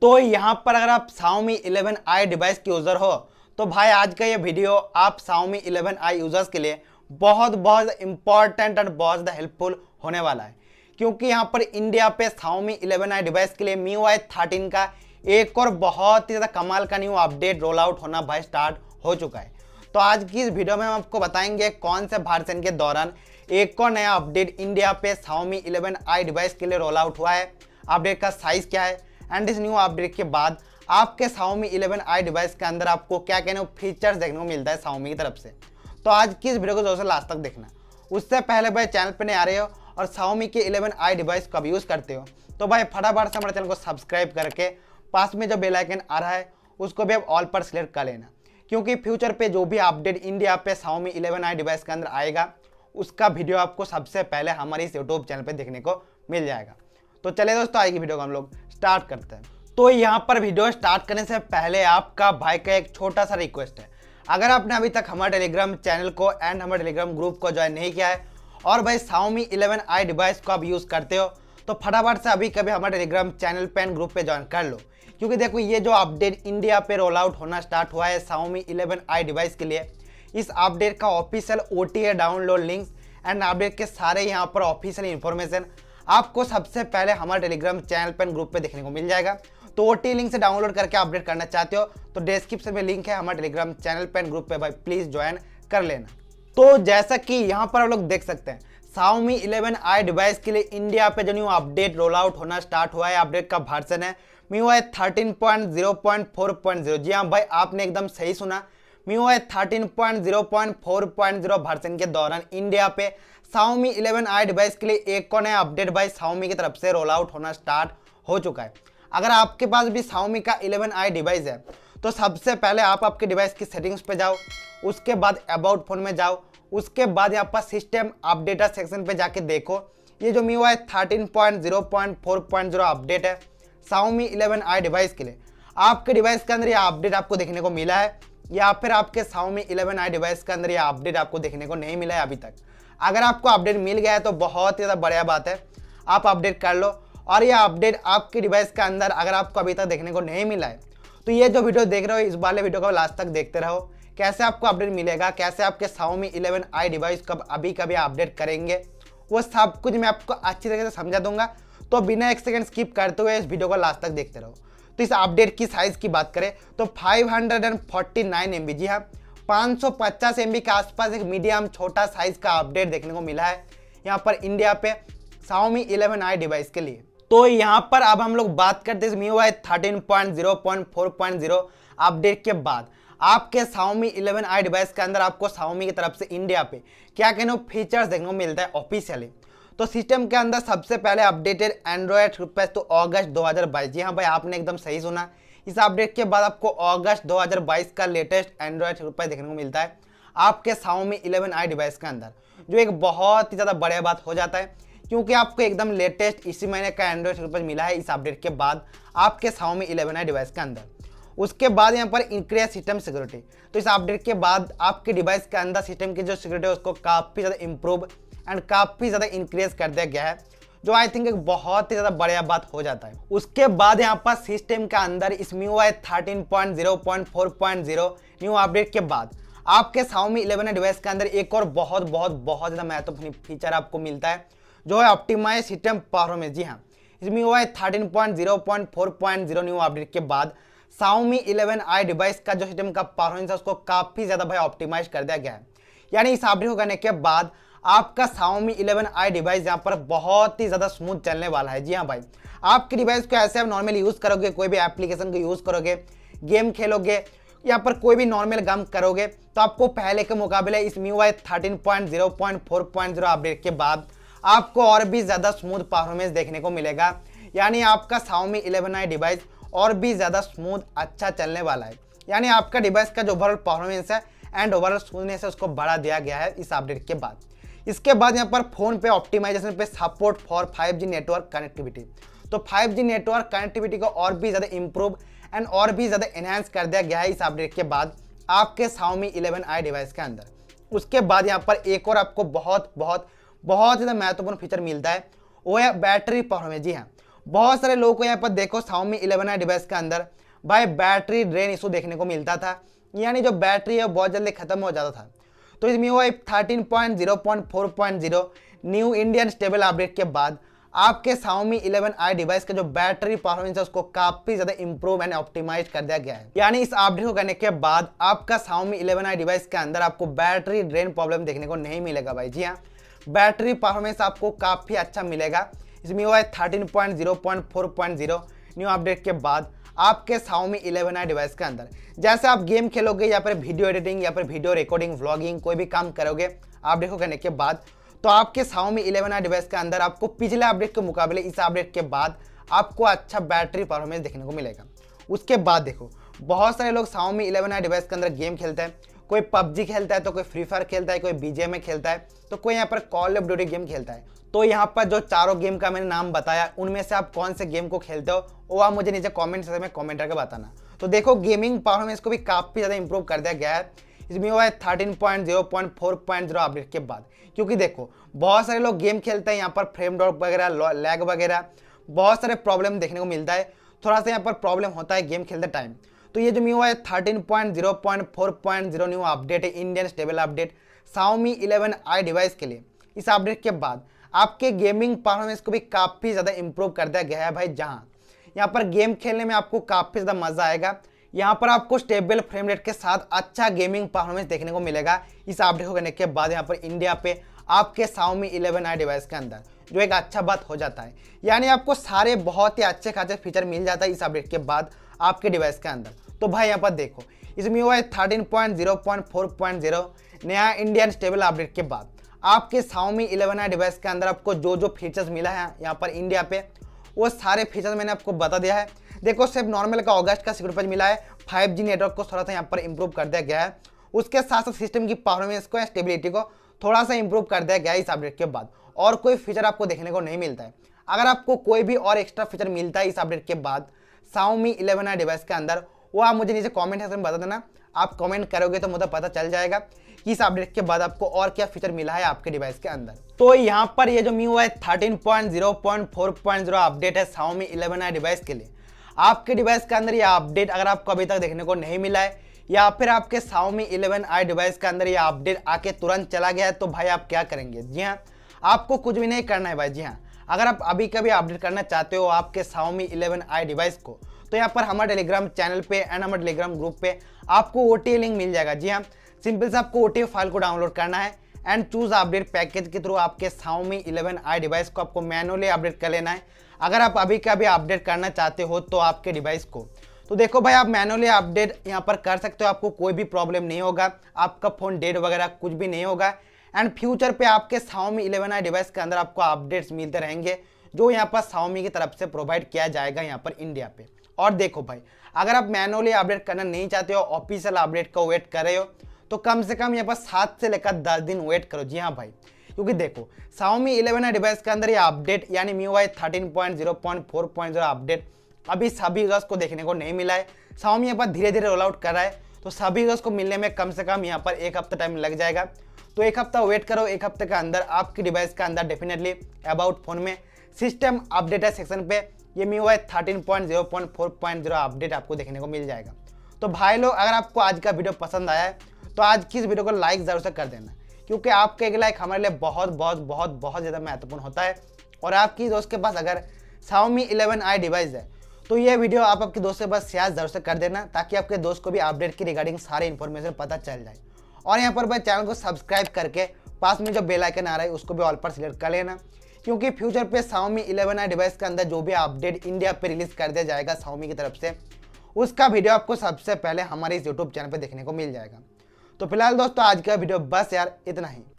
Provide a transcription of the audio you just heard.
तो यहाँ पर अगर आप Xiaomi 11i डिवाइस के यूज़र हो तो भाई आज का ये वीडियो आप Xiaomi 11i यूज़र्स के लिए बहुत बहुत इंपॉर्टेंट एंड बहुत ज़्यादा हेल्पफुल होने वाला है क्योंकि यहाँ पर इंडिया पे Xiaomi 11i डिवाइस के लिए मी वाई थर्टीन का एक और बहुत ही ज़्यादा कमाल का न्यू अपडेट रोल आउट होना भाई स्टार्ट हो चुका है तो आज की इस वीडियो में हम आपको बताएंगे कौन से भारसन के दौरान एक और नया अपडेट इंडिया पे Xiaomi 11i डिवाइस के लिए रोल आउट हुआ है अपडेट का साइज़ क्या है एंड इस न्यू अपडेट के बाद आपके साउमी इलेवन आई डिवाइस के अंदर आपको क्या कहने फीचर्स देखने को मिलता है साउमी की तरफ से तो आज किस वीडियो को जरूर लास्ट तक देखना उससे पहले भाई चैनल पर नहीं आ रहे हो और साउमी के इलेवन आई डिवाइस का यूज़ करते हो तो भाई फटाफट से हमारे चैनल को सब्सक्राइब करके पास में जो बेलाइकन आ रहा है उसको भी आप ऑल पर सिलेक्ट कर लेना क्योंकि फ्यूचर पे जो भी अपडेट इंडिया पे इलेवन आई डिवाइस के अंदर आएगा उसका वीडियो आपको सबसे पहले हमारे इस यूट्यूब चैनल पर देखने को मिल जाएगा तो चले दोस्तों की वीडियो को हम लोग स्टार्ट करते हैं तो यहाँ पर वीडियो स्टार्ट करने से पहले आपका भाई का एक छोटा सा रिक्वेस्ट है अगर आपने अभी तक हमारे टेलीग्राम चैनल को एंड हमारे टेलीग्राम ग्रुप को ज्वाइन नहीं किया है और भाई साउमी इलेवन आई डिवाइस को आप यूज़ करते हो तो फटाफट से अभी कभी हमारे टेलीग्राम चैनल पे एंड ग्रुप पे ज्वाइन कर लो क्योंकि देखो ये जो अपडेट इंडिया पे रोल आउट होना स्टार्ट हुआ है साउमी इलेवन आई डिवाइस के लिए इस अपडेट का ऑफिशियल ओ डाउनलोड लिंक एंड अपडेट के सारे यहाँ पर ऑफिशियल इन्फॉर्मेशन आपको सबसे पहले हमारे टेलीग्राम चैनल पर ग्रुप पे देखने को मिल जाएगा तो ओ लिंक से डाउनलोड करके अपडेट करना चाहते हो तो डिस्क्रिप्शन में लिंक है हमारे टेलीग्राम चैनल पर ग्रुप पे भाई प्लीज़ ज्वाइन कर लेना तो जैसा कि यहाँ पर हम लोग देख सकते हैं Xiaomi 11i डिवाइस के लिए इंडिया पे जो न्यू अपडेट रोल आउट होना स्टार्ट हुआ है अपडेट का वर्सन है मी हुआ है thirteen point zero point four point zero जी हाँ भाई आपने एकदम सही सुना MIUI thirteen point zero point four point zero version के दौरान इंडिया पे साउमी इलेवन आई डिवाइस के लिए एक और नया अपडेट बाई साउमी की तरफ से रोल आउट होना स्टार्ट हो चुका है अगर आपके पास भी साउमी का इलेवन आई डिवाइस है तो सबसे पहले आप आपके डिवाइस की सेटिंग्स पे जाओ उसके बाद अबाउट फोन में जाओ उसके बाद यहाँ पर सिस्टम अपडेटर सेक्शन पे जाके देखो ये जो मी MIUI thirteen point zero point four point zero update है साउमी इलेवन आई डिवाइस के लिए आपके डिवाइस के अंदर यह अपडेट आपको देखने को मिला है या फिर आपके साउमी इलेवन आई डिवाइस के अंदर यह अपडेट आपको देखने को नहीं मिला है अभी तक अगर आपको अपडेट मिल गया है तो बहुत ही ज़्यादा बढ़िया बात है आप अपडेट कर लो और यह अपडेट आपके डिवाइस के अंदर अगर आपको अभी तक देखने को नहीं मिला है तो ये जो वीडियो देख रहे हो इस वाले वीडियो को लास्ट तक देखते रहो कैसे आपको अपडेट मिलेगा कैसे आपके साउमी इलेवन आई डिवाइस कब अभी कभी अपडेट करेंगे वो सब कुछ मैं आपको अच्छी तरीके से समझा दूंगा तो बिना एक सेकेंड स्किप करते हुए इस वीडियो को लास्ट तक देखते रहो तो इस अपडेट की साइज़ की बात करें तो 549 हंड्रेड जी हाँ 550 एमबी के आसपास एक मीडियम छोटा साइज का अपडेट देखने को मिला है यहाँ पर इंडिया पे साउमी इलेवन आई डिवाइस के लिए तो यहाँ पर अब हम लोग बात करते हैं me why thirteen point zero point four point zero update के बाद आपके साउमी इलेवन आई डिवाइस के अंदर आपको साउमी की तरफ से इंडिया पे क्या कहना फीचर्स देखने को मिलता है ऑफिशियली तो सिस्टम के अंदर सबसे पहले अपडेटेड एंड्रॉयड रिक्वेस्ट तो अगस्त 2022 जी हाँ भाई आपने एकदम सही सुना इस अपडेट के बाद आपको अगस्त 2022 का लेटेस्ट एंड्रॉयड रिक्वेस्ट देखने को मिलता है आपके साउमी इलेवन आई डिवाइस के अंदर जो एक बहुत ही ज़्यादा बड़े बात हो जाता है क्योंकि आपको एकदम लेटेस्ट इसी महीने का एंड्रॉयड रिक्वेस्ट मिला है इस अपडेट के बाद आपके साउमी इलेवन आई डिवाइस के अंदर उसके बाद यहाँ पर इंक्रीज सिस्टम सिक्योरिटी तो इस अपडेट के बाद आपके डिवाइस के अंदर सिस्टम की जो सिक्योरिटी है उसको काफ़ी ज़्यादा इंप्रूव एंड काफ़ी ज़्यादा इंक्रीज कर दिया गया है जो आई थिंक एक बहुत ही ज़्यादा बढ़िया बात हो जाता है उसके बाद यहाँ पर सिस्टम के अंदर इस MIUI thirteen point zero point four point zero new update के बाद आपके साउमी इलेवन डिवाइस के अंदर एक और बहुत बहुत बहुत ज़्यादा महत्वपूर्ण फीचर आपको मिलता है जो है ऑप्टिमाइज सिस्टम परफॉर्मेंस जी हाँ इसमें हुआ है thirteen point zero point four point zero new update के बाद साउमी इलेवन आई डिवाइस का जो सिस्टम का परफॉर्मेंस है उसको काफ़ी ज़्यादा भाई ऑप्टिमाइज कर दिया गया है यानी इस अपडेट को करने के बाद आपका Xiaomi 11i डिवाइस यहाँ पर बहुत ही ज़्यादा स्मूथ चलने वाला है जी हाँ भाई आपकी डिवाइस को ऐसे आप नॉर्मली यूज़ करोगे कोई भी एप्लीकेशन को यूज़ करोगे गेम खेलोगे या पर कोई भी नॉर्मल गम करोगे तो आपको पहले के मुकाबले इस me why thirteen point zero point four point zero update के बाद आपको और भी ज़्यादा स्मूथ परफॉर्मेंस देखने को मिलेगा यानी आपका Xiaomi 11i डिवाइस और भी ज़्यादा स्मूथ अच्छा चलने वाला है यानी आपका डिवाइस का जो ओवरऑल परफॉर्मेंस है एंड ओवरऑल स्मूथनेस है उसको बढ़ा दिया गया है इस अपडेट के बाद इसके बाद यहाँ पर फोन पे ऑप्टिमाइजेशन पे support for 5G network connectivity तो 5G नेटवर्क कनेक्टिविटी को और भी ज़्यादा इम्प्रूव एंड और भी ज़्यादा एनहेंस कर दिया गया है इस अपडेट के बाद आपके इलेवन आई डिवाइस के अंदर उसके बाद यहाँ पर एक और आपको बहुत बहुत बहुत ज़्यादा महत्वपूर्ण फीचर मिलता है वो है बैटरी परफॉर्मेंस जी हाँ बहुत सारे लोगों को यहाँ पर देखो साउमी इलेवन आई डिवाइस के अंदर भाई बैटरी ड्रेन इशू देखने को मिलता था यानी जो बैटरी है बहुत जल्दी ख़त्म हो जाता था तो इस me why thirteen point zero point four point zero new Indian stable update के बाद आपके Xiaomi 11i डिवाइस का जो बैटरी परफॉर्मेंस है उसको काफी ज्यादा इंप्रूव एंड ऑप्टिमाइज कर दिया गया है यानी इस अपडेट को करने के बाद आपका Xiaomi 11i डिवाइस के अंदर आपको बैटरी ड्रेन प्रॉब्लम देखने को नहीं मिलेगा भाई जी हाँ बैटरी परफॉर्मेंस आपको काफी अच्छा मिलेगा इसमें हुआ है thirteen point zero point four point zero new update के बाद आपके साउमी इलेवन आई डिवाइस के अंदर जैसे आप गेम खेलोगे या फिर वीडियो एडिटिंग या फिर वीडियो रिकॉर्डिंग व्लॉगिंग कोई भी काम करोगे आप देखो करने के बाद तो आपके साउमी इलेवन आई डिवाइस के अंदर आपको पिछले अपडेट के मुकाबले इस अपडेट के बाद आपको अच्छा बैटरी परफॉर्मेंस देखने को मिलेगा उसके बाद देखो बहुत सारे लोग साउमी इलेवन आई डिवाइस के अंदर गेम खेलते हैं कोई पबजी खेलता है तो कोई फ्री फायर खेलता है कोई बीजेम खेलता है तो कोई यहाँ पर कॉल ऑफ ड्यूटी गेम खेलता है तो यहाँ पर जो चारों गेम का मैंने नाम बताया उनमें से आप कौन से गेम को खेलते हो वो आप मुझे नीचे कॉमेंट सेक्शन में कॉमेंट करके बताना तो देखो गेमिंग परफॉर्मेंस को भी काफ़ी ज़्यादा इंप्रूव कर दिया गया है इसमें हुआ है thirteen point zero point four point zero update के बाद क्योंकि देखो बहुत सारे लोग गेम खेलते हैं यहाँ पर फ्रेम ड्रॉप वगैरह लैग वगैरह बहुत सारे प्रॉब्लम देखने को मिलता है थोड़ा सा यहाँ पर प्रॉब्लम होता है गेम खेलते टाइम तो ये जो मी हुआ है thirteen point zero point four point zero new update है Indian stable update Xiaomi eleven i device के लिए इस अपडेट के बाद आपके गेमिंग परफॉर्मेंस को भी काफ़ी ज़्यादा इंप्रूव कर दिया गया है भाई जहाँ यहाँ पर गेम खेलने में आपको काफ़ी ज़्यादा मज़ा आएगा यहाँ पर आपको स्टेबल फ्रेम रेट के साथ अच्छा गेमिंग परफॉर्मेंस देखने को मिलेगा इस अपडेट को करने के बाद यहाँ पर इंडिया पे आपके साउमी इलेवन आई डिवाइस के अंदर जो एक अच्छा बात हो जाता है यानी आपको सारे बहुत ही अच्छे खासे फीचर मिल जाता है इस अपडेट के बाद आपके डिवाइस के अंदर तो भाई यहाँ पर देखो इसमें हुआ है thirteen point zero point four point zero नया इंडियन स्टेबल अपडेट के बाद आपके Xiaomi 11i डिवाइस के अंदर आपको जो जो फीचर्स मिला है यहाँ पर इंडिया पे वो सारे फीचर्स मैंने आपको बता दिया है देखो सिर्फ नॉर्मल का ऑगस्ट का सिक्योर मिला है फाइव नेटवर्क को थोड़ा सा यहाँ पर इम्प्रूव कर दिया गया है उसके साथ साथ सिस्टम की परफॉर्मेंस को स्टेबिलिटी को थोड़ा सा इम्प्रूव कर दिया गया है इस अपडेट के बाद और कोई फीचर आपको देखने को नहीं मिलता है अगर आपको कोई भी और एक्स्ट्रा फीचर मिलता है इस अपडेट के बाद साउमी इलेवन डिवाइस के अंदर वो आप मुझे नीचे कमेंट सेक्शन में बता देना आप कमेंट करोगे तो मुझे पता चल जाएगा इस अपडेट के बाद आपको और क्या फीचर मिला है आपके डिवाइस के अंदर तो यहाँ पर ये जो मी फोर है 13.0.4.0 अपडेट है Xiaomi 11i डिवाइस के लिए आपके डिवाइस के अंदर यह अपडेट अगर आपको अभी तक देखने को नहीं मिला है या फिर आपके Xiaomi 11i डिवाइस के अंदर यह अपडेट आके तुरंत चला गया है तो भाई आप क्या करेंगे जी हाँ आपको कुछ भी नहीं करना है भाई जी हाँ अगर आप अभी कभी अपडेट करना चाहते हो आपके Xiaomi 11i डिवाइस को तो यहाँ पर हमारे टेलीग्राम चैनल पे एंड हमारे टेलीग्राम ग्रुप पे आपको ओ लिंक मिल जाएगा जी हाँ सिंपल से आपको ओ फाइल को डाउनलोड करना है एंड चूज अपडेट पैकेज के थ्रू आपके साउमी आई डिवाइस को आपको मैनुअली अपडेट कर लेना है अगर आप अभी का भी अपडेट करना चाहते हो तो आपके डिवाइस को तो देखो भाई आप मैनुअली अपडेट यहाँ पर कर सकते हो आपको कोई भी प्रॉब्लम नहीं होगा आपका फ़ोन डेड वगैरह कुछ भी नहीं होगा एंड फ्यूचर पे आपके साउमी इलेवन आई डिवाइस के अंदर आपको अपडेट्स मिलते रहेंगे जो यहाँ पर साउमी की तरफ से प्रोवाइड किया जाएगा यहाँ पर इंडिया पे और देखो भाई अगर आप मैनुअली अपडेट करना नहीं चाहते हो ऑफिशियल अपडेट का वेट कर रहे हो तो कम से कम यहाँ पर सात से लेकर दस दिन वेट करो जी हाँ भाई क्योंकि देखो साउमी इलेवन डिवाइस के अंदर ये अपडेट यानी Mi Y thirteen point zero point four point zero update अभी सभी यूजर्स को देखने को नहीं मिला है साउमी यहाँ पर धीरे धीरे रोल आउट कर रहा है तो सभी यूजर्स को मिलने में कम से कम यहाँ पर एक हफ्ता टाइम लग जाएगा तो एक हफ्ता वेट करो एक हफ्ते के अंदर आपकी डिवाइस के अंदर डेफिनेटली अबाउट फोन में सिस्टम है सेक्शन पे ये Mi Y thirteen point zero point four point zero update आपको देखने को मिल जाएगा तो भाई लोग अगर आपको आज का वीडियो पसंद आया है तो आज की इस वीडियो को लाइक ज़रूर से कर देना क्योंकि आपका एक लाइक हमारे लिए बहुत बहुत बहुत बहुत ज़्यादा महत्वपूर्ण होता है और आपकी दोस्त के पास अगर साउमी इलेवन आई डिवाइस है तो ये वीडियो आप आपके दोस्त के पास शेयर जरूर से कर देना ताकि आपके दोस्त को भी अपडेट की रिगार्डिंग सारे इन्फॉर्मेशन पता चल जाए और यहाँ पर भाई चैनल को सब्सक्राइब करके पास में जो बेल आइकन आ रहा है उसको भी ऑल पर सिलेक्ट कर लेना क्योंकि फ्यूचर पे साउमी इलेवन आई डिवाइस के अंदर जो भी अपडेट इंडिया पे रिलीज कर दिया जाएगा साउमी की तरफ से उसका वीडियो आपको सबसे पहले हमारे इस यूट्यूब चैनल पर देखने को मिल जाएगा तो फिलहाल दोस्तों आज का वीडियो बस यार इतना ही